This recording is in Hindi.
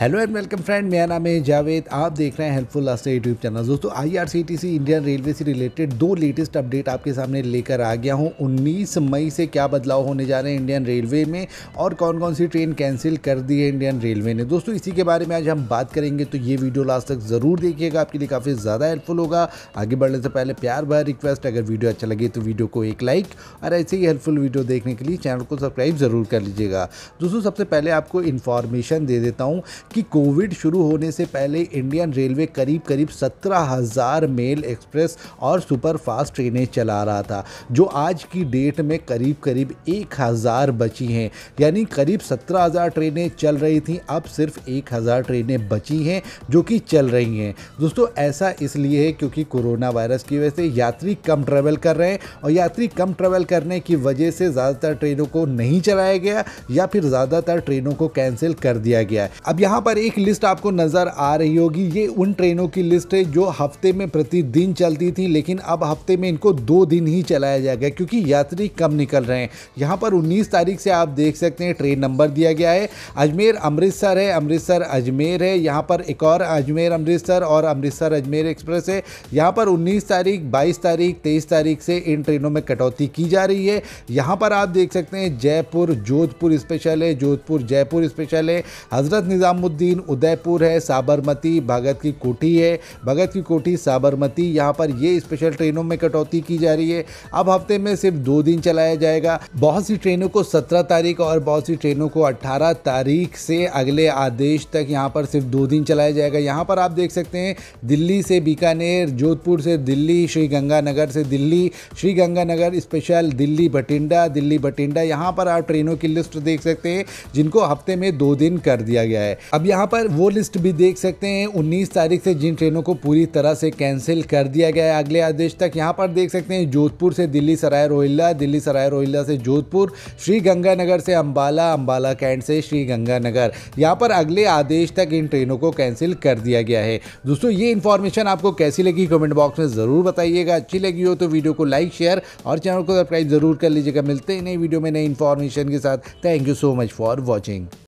हेलो एंड वेलकम फ्रेंड मेरा नाम है जावेद आप देख रहे हैं हेल्पफुल रास्ते यूट्यूब चैनल दोस्तों आईआरसीटीसी इंडियन रेलवे से रिलेटेड दो लेटेस्ट अपडेट आपके सामने लेकर आ गया हूं 19 मई से क्या बदलाव होने जा रहे हैं इंडियन रेलवे में और कौन कौन सी ट्रेन कैंसिल कर दी है इंडियन रेलवे ने दोस्तों इसी के बारे में आज हम बात करेंगे तो ये वीडियो लास्ट तक ज़रूर देखिएगा आपके लिए काफ़ी ज़्यादा हेल्पफुल होगा आगे बढ़ने से पहले प्यार भर रिक्वेस्ट अगर वीडियो अच्छा लगे तो वीडियो को एक लाइक और ऐसे ही हेल्पफुल वीडियो देखने के लिए चैनल को सब्सक्राइब ज़रूर कर लीजिएगा दोस्तों सबसे पहले आपको इन्फॉर्मेशन दे देता हूँ कि कोविड शुरू होने से पहले इंडियन रेलवे करीब करीब सत्रह हज़ार मेल एक्सप्रेस और सुपरफास्ट ट्रेनें चला रहा था जो आज की डेट में करीब करीब एक हज़ार बची हैं यानी करीब सत्रह हज़ार ट्रेनें चल रही थी अब सिर्फ एक हज़ार ट्रेनें बची हैं जो कि चल रही हैं दोस्तों ऐसा इसलिए है क्योंकि कोरोना वायरस की वजह से यात्री कम ट्रेवल कर रहे हैं और यात्री कम ट्रेवल करने की वजह से ज़्यादातर ट्रेनों को नहीं चलाया गया या फिर ज़्यादातर ट्रेनों को कैंसिल कर दिया गया अब यहाँ यहाँ पर एक लिस्ट आपको नज़र आ रही होगी ये उन ट्रेनों की लिस्ट है जो हफ्ते में प्रतिदिन चलती थी लेकिन अब हफ्ते में इनको दो दिन ही चलाया जाएगा क्योंकि यात्री कम निकल रहे हैं यहाँ पर 19 तारीख से आप देख सकते हैं ट्रेन नंबर दिया गया है अजमेर अमृतसर है अमृतसर अजमेर है यहाँ पर एक और अजमेर अमृतसर और अमृतसर अजमेर एक्सप्रेस है यहाँ पर उन्नीस तारीख बाईस तारीख तेईस तारीख से इन ट्रेनों में कटौती की जा रही है यहाँ पर आप देख सकते हैं जयपुर जोधपुर स्पेशल है जोधपुर जयपुर स्पेशल है हज़रत निज़ाम निज़ामुद्दीन उदयपुर है साबरमती भगत की कोठी है भगत की कोठी साबरमती यहाँ पर ये स्पेशल ट्रेनों में कटौती की जा रही है अब हफ्ते में सिर्फ दो दिन चलाया जाएगा बहुत सी ट्रेनों को सत्रह तारीख और बहुत सी ट्रेनों को अट्ठारह तारीख से अगले आदेश तक यहाँ पर सिर्फ दो दिन चलाया जाएगा यहाँ पर आप देख सकते हैं दिल्ली से बीकानेर जोधपुर से दिल्ली श्री गंगानगर से दिल्ली श्री गंगानगर स्पेशल दिल्ली बठिंडा दिल्ली बठिंडा यहाँ पर आप ट्रेनों की लिस्ट देख सकते हैं जिनको हफ्ते में दो दिन कर दिया गया है अब यहाँ पर वो लिस्ट भी देख सकते हैं 19 तारीख से जिन ट्रेनों को पूरी तरह से कैंसिल कर दिया गया है अगले आदेश तक यहाँ पर देख सकते हैं जोधपुर से दिल्ली सराय रोहिल्ला दिल्ली सराय रोहिल्ला से जोधपुर श्री गंगानगर से अम्बाला अम्बाला कैंट से श्री गंगानगर यहाँ पर अगले आदेश तक इन ट्रेनों को कैंसिल कर दिया गया है दोस्तों ये इन्फॉर्मेशन आपको कैसी लगी कमेंट बॉक्स में ज़रूर बताइएगा अच्छी लगी हो तो वीडियो को लाइक शेयर और चैनल को सब्सक्राइब जरूर कर लीजिएगा मिलते हैं नई वीडियो में नई इन्फॉर्मेशन के साथ thank you so much for watching